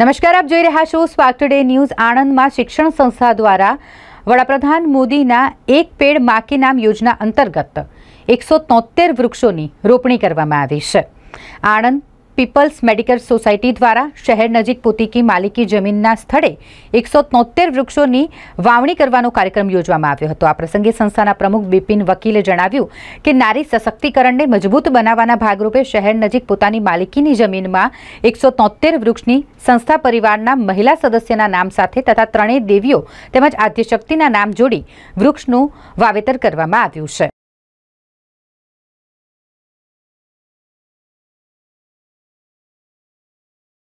નમસ્કાર આપ જોઈ રહ્યા છો સ્પાર્ક ટુડે ન્યૂઝ આણંદમાં શિક્ષણ સંસ્થા દ્વારા વડાપ્રધાન મોદીના એક પેડ માકી નામ યોજના અંતર્ગત એકસો તોતેર વૃક્ષોની રોપણી કરવામાં આવી છે આણંદ પીપલ્સ મેડિકલ સોસાયટી દ્વારા શહેર નજીક પોતાની માલિકીની જમીનના સ્થળે 179 વૃક્ષોની વાવણી કરવાનો કાર્યક્રમ યોજવામાં આવ્યો હતો આ પ્રસંગે સંસ્થાના પ્રમુખ દીપિન વકિલે જણાવ્યું કે નારી સશક્તિકરણને મજબૂત બનાવવાના ભાગરૂપે શહેર નજીક પોતાની માલિકીની જમીનમાં 179 વૃક્ષની સંસ્થા પરિવારના મહિલા સભ્યના નામ સાથે તથા ત્રણે દેવ્યો તેમજ આદ્યશક્તિના નામ જોડી વૃક્ષનું વાવેતર કરવામાં આવ્યું છે